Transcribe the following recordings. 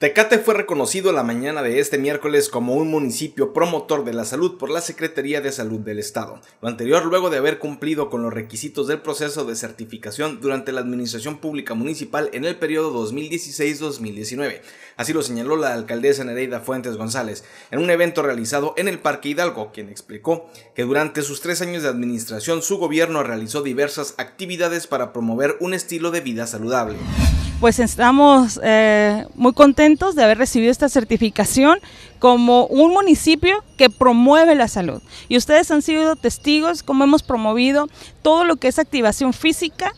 Tecate fue reconocido la mañana de este miércoles como un municipio promotor de la salud por la Secretaría de Salud del Estado, lo anterior luego de haber cumplido con los requisitos del proceso de certificación durante la Administración Pública Municipal en el periodo 2016-2019. Así lo señaló la alcaldesa Nereida Fuentes González en un evento realizado en el Parque Hidalgo, quien explicó que durante sus tres años de administración su gobierno realizó diversas actividades para promover un estilo de vida saludable pues estamos eh, muy contentos de haber recibido esta certificación como un municipio que promueve la salud. Y ustedes han sido testigos cómo hemos promovido todo lo que es activación física,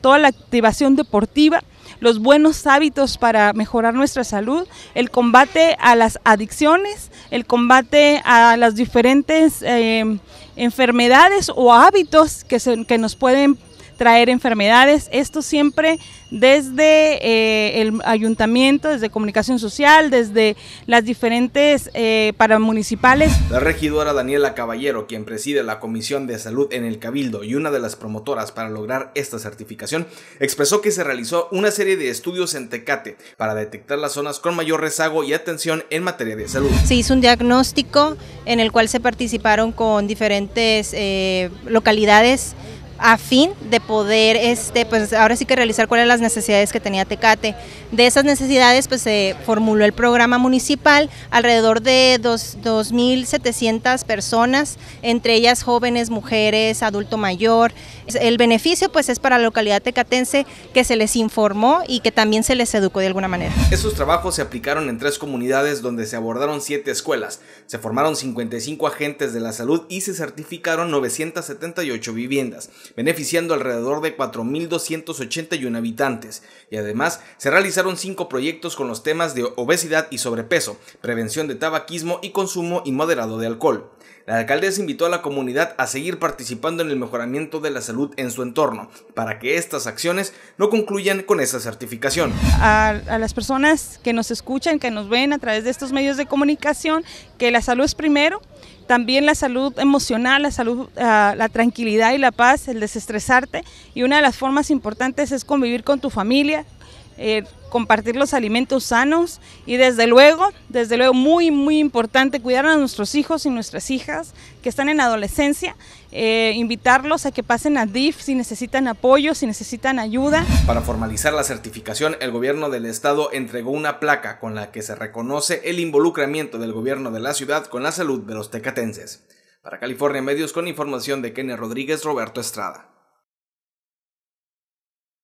toda la activación deportiva los buenos hábitos para mejorar nuestra salud, el combate a las adicciones, el combate a las diferentes em, enfermedades o hábitos que, que nos pueden traer enfermedades. Esto siempre desde eh, el ayuntamiento, desde comunicación social, desde las diferentes eh, paramunicipales. La regidora Daniela Caballero, quien preside la Comisión de Salud en el Cabildo y una de las promotoras para lograr esta certificación, expresó que se realizó una serie de estudios en Tecate para detectar las zonas con mayor rezago y atención en materia de salud. Se hizo un diagnóstico en el cual se participaron con diferentes eh, localidades a fin de poder, este, pues ahora sí que realizar cuáles las necesidades que tenía Tecate. De esas necesidades, pues se formuló el programa municipal, alrededor de 2.700 personas, entre ellas jóvenes, mujeres, adulto mayor. El beneficio, pues, es para la localidad tecatense que se les informó y que también se les educó de alguna manera. Esos trabajos se aplicaron en tres comunidades donde se abordaron siete escuelas, se formaron 55 agentes de la salud y se certificaron 978 viviendas beneficiando alrededor de 4.281 habitantes. Y además se realizaron cinco proyectos con los temas de obesidad y sobrepeso, prevención de tabaquismo y consumo inmoderado de alcohol. La alcaldesa invitó a la comunidad a seguir participando en el mejoramiento de la salud en su entorno, para que estas acciones no concluyan con esa certificación. A, a, las personas que nos escuchan, que nos ven a través de estos medios de comunicación, que la salud es primero, también la salud emocional, la salud, ah, la tranquilidad y la paz, el desestresarte. Y una de las formas importantes es convivir con tu familia, eh, compartir los alimentos sanos y desde luego, desde luego muy, muy importante cuidar a nuestros hijos y nuestras hijas que están en adolescencia, eh, invitarlos a que pasen a DIF si necesitan apoyo, si necesitan ayuda. Para formalizar la certificación, el gobierno del estado entregó una placa con la que se reconoce el involucramiento del gobierno de la ciudad con la salud de los tecatenses. Para California Medios con información de Kenia Rodríguez, Roberto Estrada.